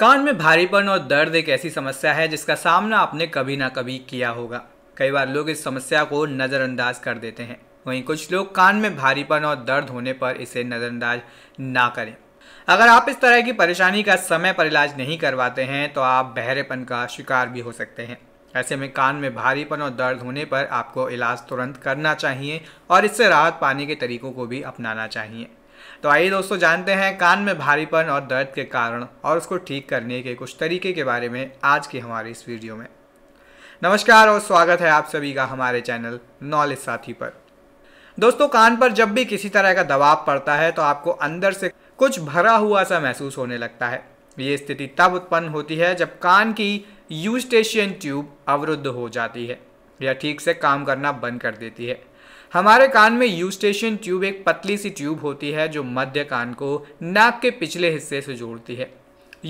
कान में भारीपन और दर्द एक ऐसी समस्या है जिसका सामना आपने कभी ना कभी किया होगा कई बार लोग इस समस्या को नज़रअंदाज कर देते हैं वहीं कुछ लोग कान में भारीपन और दर्द होने पर इसे नज़रअंदाज ना करें अगर आप इस तरह की परेशानी का समय पर इलाज नहीं करवाते हैं तो आप बहरेपन का शिकार भी हो सकते हैं ऐसे में कान में भारीपन और दर्द होने पर आपको इलाज तुरंत करना चाहिए और इससे राहत पाने के तरीकों को भी अपनाना चाहिए तो आइए दोस्तों जानते हैं कान में भारीपन और दर्द के कारण और उसको ठीक करने के कुछ तरीके के बारे में आज की हमारी इस वीडियो में नमस्कार और स्वागत है आप सभी का हमारे चैनल नॉलेज साथी पर दोस्तों कान पर जब भी किसी तरह का दबाव पड़ता है तो आपको अंदर से कुछ भरा हुआ सा महसूस होने लगता है ये स्थिति तब उत्पन्न होती है जब कान की यूस्टेशियन ट्यूब अवरुद्ध हो जाती है या ठीक से काम करना बंद कर देती है हमारे कान में यूस्टेशन ट्यूब एक पतली सी ट्यूब होती है जो मध्य कान को नाक के पिछले हिस्से से जोड़ती है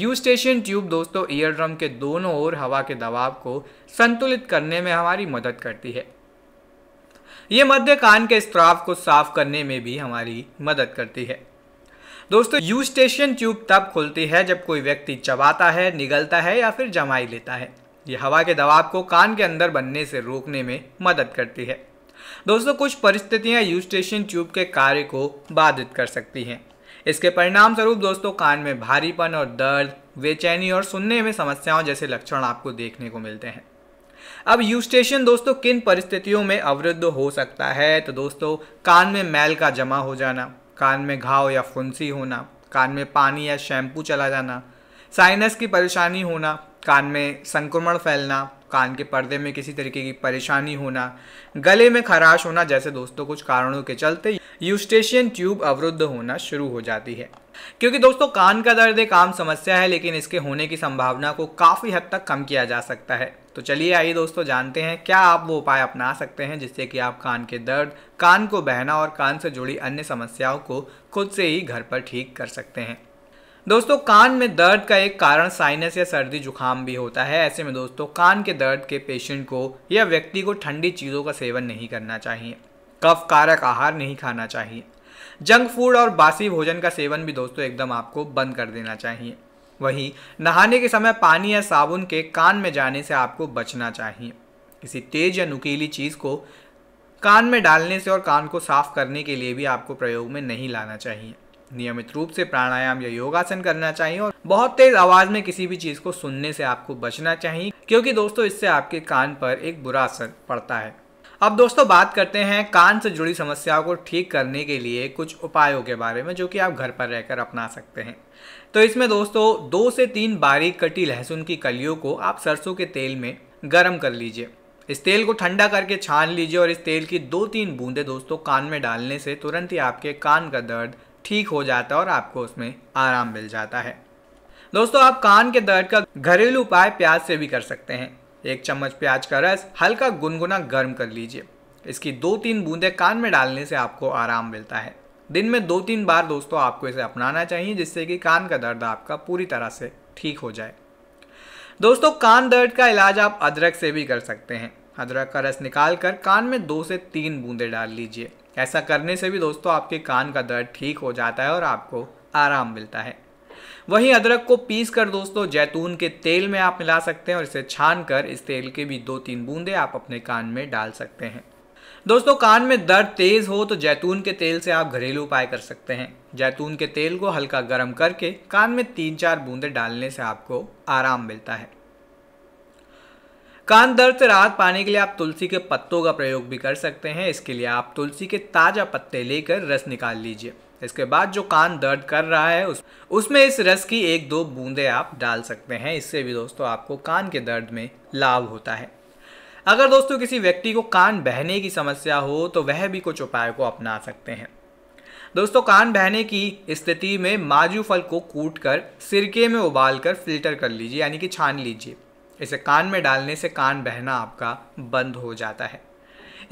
यूस्टेशन ट्यूब दोस्तों ईयर ड्रम के दोनों ओर हवा के दबाव को संतुलित करने में हमारी मदद करती है ये मध्य कान के स्त्राव को साफ करने में भी हमारी मदद करती है दोस्तों यूस्टेशन ट्यूब तब खुलती है जब कोई व्यक्ति चबाता है निगलता है या फिर जमाई लेता है ये हवा के दबाव को कान के अंदर बनने से रोकने में मदद करती है दोस्तों कुछ परिस्थितियां यूस्टेशन ट्यूब के कार्य को बाधित कर सकती हैं इसके परिणाम स्वरूप दोस्तों कान में भारीपन और दर्द बेचैनी और सुनने में समस्याओं जैसे लक्षण आपको देखने को मिलते हैं अब यूस्टेशन दोस्तों किन परिस्थितियों में अवरुद्ध हो सकता है तो दोस्तों कान में मैल का जमा हो जाना कान में घाव या फुंसी होना कान में पानी या शैम्पू चला जाना साइनस की परेशानी होना कान में संक्रमण फैलना कान के पर्दे में किसी तरीके की परेशानी होना गले में खराश होना जैसे दोस्तों कुछ कारणों के चलते यूस्टेशियन ट्यूब अवरुद्ध होना शुरू हो जाती है क्योंकि दोस्तों कान का दर्द एक आम समस्या है लेकिन इसके होने की संभावना को काफ़ी हद तक कम किया जा सकता है तो चलिए आइए दोस्तों जानते हैं क्या आप वो उपाय अपना सकते हैं जिससे कि आप कान के दर्द कान को बहना और कान से जुड़ी अन्य समस्याओं को खुद से ही घर पर ठीक कर सकते हैं दोस्तों कान में दर्द का एक कारण साइनस या सर्दी जुकाम भी होता है ऐसे में दोस्तों कान के दर्द के पेशेंट को या व्यक्ति को ठंडी चीज़ों का सेवन नहीं करना चाहिए कफ कारक आहार नहीं खाना चाहिए जंक फूड और बासी भोजन का सेवन भी दोस्तों एकदम आपको बंद कर देना चाहिए वहीं नहाने के समय पानी या साबुन के कान में जाने से आपको बचना चाहिए किसी तेज या नुकीली चीज़ को कान में डालने से और कान को साफ करने के लिए भी आपको प्रयोग में नहीं लाना चाहिए नियमित रूप से प्राणायाम या योगासन करना चाहिए और बहुत तेज आवाज में किसी भी चीज को सुनने से आपको बचना चाहिए क्योंकि दोस्तों इससे आपके कान पर एक बुरा असर पड़ता है अब दोस्तों बात करते हैं कान से जुड़ी समस्याओं को ठीक करने के लिए कुछ उपायों के बारे में जो कि आप घर पर रहकर अपना सकते हैं तो इसमें दोस्तों दो से तीन बारीक कटी लहसुन की कलियों को आप सरसों के तेल में गर्म कर लीजिए इस तेल को ठंडा करके छान लीजिए और इस तेल की दो तीन बूंदें दोस्तों कान में डालने से तुरंत ही आपके कान का दर्द ठीक हो जाता है और आपको उसमें आराम मिल जाता है दोस्तों आप कान के दर्द का घरेलू उपाय प्याज से भी कर सकते हैं एक चम्मच प्याज का रस हल्का गुनगुना गर्म कर लीजिए इसकी दो तीन बूंदे कान में डालने से आपको आराम मिलता है दिन में दो तीन बार दोस्तों आपको इसे अपनाना चाहिए जिससे कि कान का दर्द आपका पूरी तरह से ठीक हो जाए दोस्तों कान दर्द का इलाज आप अदरक से भी कर सकते हैं अदरक का रस निकाल कर कान में दो से तीन बूंदे डाल लीजिए ऐसा करने से भी दोस्तों आपके कान का दर्द ठीक हो जाता है और आपको आराम मिलता है वहीं अदरक को पीस कर दोस्तों जैतून के तेल में आप मिला सकते हैं और इसे छान कर इस तेल के भी दो तीन बूंदे आप अपने कान में डाल सकते हैं दोस्तों कान में दर्द तेज हो तो जैतून के तेल से आप घरेलू उपाय कर सकते हैं जैतून के तेल को हल्का गर्म करके कान में तीन चार बूंदे डालने से आपको आराम मिलता है कान दर्द से राहत पाने के लिए आप तुलसी के पत्तों का प्रयोग भी कर सकते हैं इसके लिए आप तुलसी के ताज़ा पत्ते लेकर रस निकाल लीजिए इसके बाद जो कान दर्द कर रहा है उस उसमें इस रस की एक दो बूंदे आप डाल सकते हैं इससे भी दोस्तों आपको कान के दर्द में लाभ होता है अगर दोस्तों किसी व्यक्ति को कान बहने की समस्या हो तो वह भी कुछ उपाय को अपना सकते हैं दोस्तों कान बहने की स्थिति में माजू फल को कूट कर सिरके में उबाल कर फिल्टर कर लीजिए यानी कि छान लीजिए इसे कान में डालने से कान बहना आपका बंद हो जाता है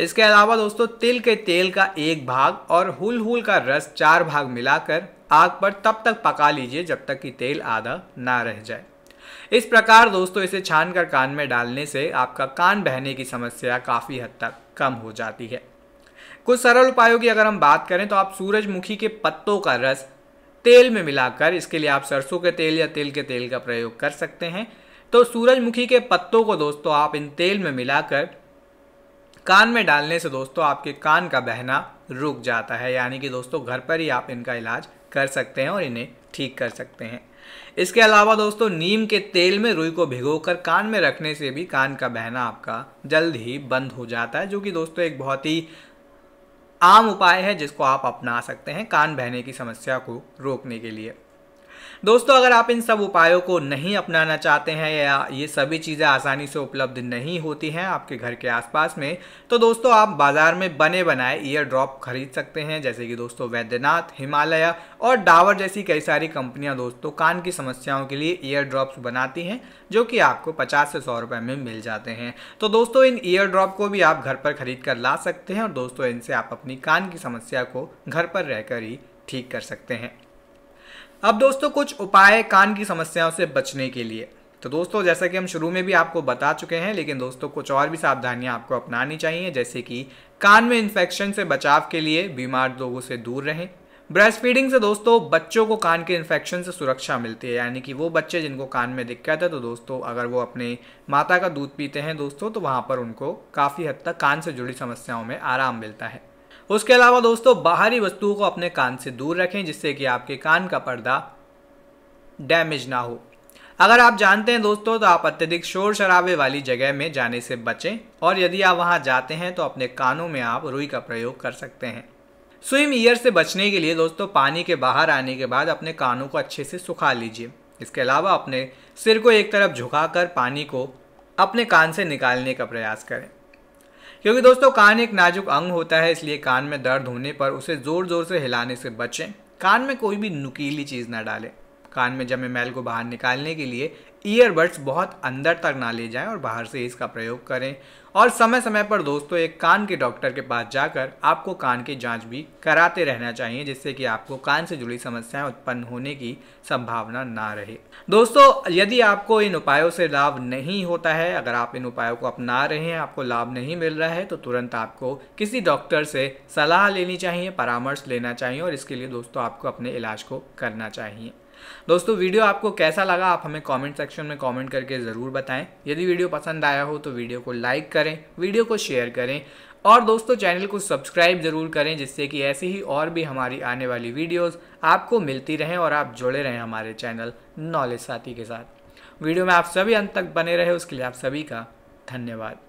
इसके अलावा दोस्तों तिल के तेल का एक भाग और हुल हुल का रस चार भाग मिलाकर आग पर तब तक पका लीजिए जब तक कि तेल आधा ना रह जाए इस प्रकार दोस्तों इसे छान कर कान में डालने से आपका कान बहने की समस्या काफ़ी हद तक कम हो जाती है कुछ सरल उपायों की अगर हम बात करें तो आप सूरजमुखी के पत्तों का रस तेल में मिलाकर इसके लिए आप सरसों के तेल या तिल के तेल का प्रयोग कर सकते हैं तो सूरजमुखी के पत्तों को दोस्तों आप इन तेल में मिलाकर कान में डालने से दोस्तों आपके कान का बहना रुक जाता है यानी कि दोस्तों घर पर ही आप इनका इलाज कर सकते हैं और इन्हें ठीक कर सकते हैं इसके अलावा दोस्तों नीम के तेल में रुई को भिगोकर कान में रखने से भी कान का बहना आपका जल्द ही बंद हो जाता है जो कि दोस्तों एक बहुत ही आम उपाय है जिसको आप अपना सकते हैं कान बहने की समस्या को रोकने के लिए दोस्तों अगर आप इन सब उपायों को नहीं अपनाना चाहते हैं या ये सभी चीज़ें आसानी से उपलब्ध नहीं होती हैं आपके घर के आसपास में तो दोस्तों आप बाज़ार में बने बनाए ईयर ड्रॉप खरीद सकते हैं जैसे कि दोस्तों वैद्यनाथ हिमालय और डावर जैसी कई सारी कंपनियां दोस्तों कान की समस्याओं के लिए ईयर ड्रॉप्स बनाती हैं जो कि आपको पचास से सौ रुपये में मिल जाते हैं तो दोस्तों इन ईयर ड्रॉप को भी आप घर पर खरीद कर ला सकते हैं और दोस्तों इनसे आप अपनी कान की समस्या को घर पर रहकर ही ठीक कर सकते हैं अब दोस्तों कुछ उपाय कान की समस्याओं से बचने के लिए तो दोस्तों जैसा कि हम शुरू में भी आपको बता चुके हैं लेकिन दोस्तों कुछ और भी सावधानियां आपको अपनानी चाहिए जैसे कि कान में इन्फेक्शन से बचाव के लिए बीमार लोगों से दूर रहें ब्रेस्ट फीडिंग से दोस्तों बच्चों को कान के इन्फेक्शन से सुरक्षा मिलती है यानी कि वो बच्चे जिनको कान में दिक्कत है तो दोस्तों अगर वो अपने माता का दूध पीते हैं दोस्तों तो वहाँ पर उनको काफ़ी हद तक कान से जुड़ी समस्याओं में आराम मिलता है उसके अलावा दोस्तों बाहरी वस्तुओं को अपने कान से दूर रखें जिससे कि आपके कान का पर्दा डैमेज ना हो अगर आप जानते हैं दोस्तों तो आप अत्यधिक शोर शराबे वाली जगह में जाने से बचें और यदि आप वहाँ जाते हैं तो अपने कानों में आप रुई का प्रयोग कर सकते हैं स्विम ईयर से बचने के लिए दोस्तों पानी के बाहर आने के बाद अपने कानों को अच्छे से सुखा लीजिए इसके अलावा अपने सिर को एक तरफ झुकाकर पानी को अपने कान से निकालने का प्रयास करें क्योंकि दोस्तों कान एक नाजुक अंग होता है इसलिए कान में दर्द होने पर उसे ज़ोर ज़ोर से हिलाने से बचें कान में कोई भी नुकीली चीज़ ना डालें कान में जमे मैल को बाहर निकालने के लिए ईयरबड्स बहुत अंदर तक ना ले जाएं और बाहर से इसका प्रयोग करें और समय समय पर दोस्तों एक कान के डॉक्टर के पास जाकर आपको कान की जांच भी कराते रहना चाहिए जिससे कि आपको कान से जुड़ी समस्याएं उत्पन्न होने की संभावना ना रहे दोस्तों यदि आपको इन उपायों से लाभ नहीं होता है अगर आप इन उपायों को अपना रहे हैं आपको लाभ नहीं मिल रहा है तो तुरंत आपको किसी डॉक्टर से सलाह लेनी चाहिए परामर्श लेना चाहिए और इसके लिए दोस्तों आपको अपने इलाज को करना चाहिए दोस्तों वीडियो आपको कैसा लगा आप हमें कमेंट सेक्शन में कमेंट करके ज़रूर बताएं यदि वीडियो पसंद आया हो तो वीडियो को लाइक करें वीडियो को शेयर करें और दोस्तों चैनल को सब्सक्राइब ज़रूर करें जिससे कि ऐसी ही और भी हमारी आने वाली वीडियोज़ आपको मिलती रहें और आप जुड़े रहें हमारे चैनल नॉलेज साथी के साथ वीडियो में आप सभी अंत तक बने रहे उसके लिए आप सभी का धन्यवाद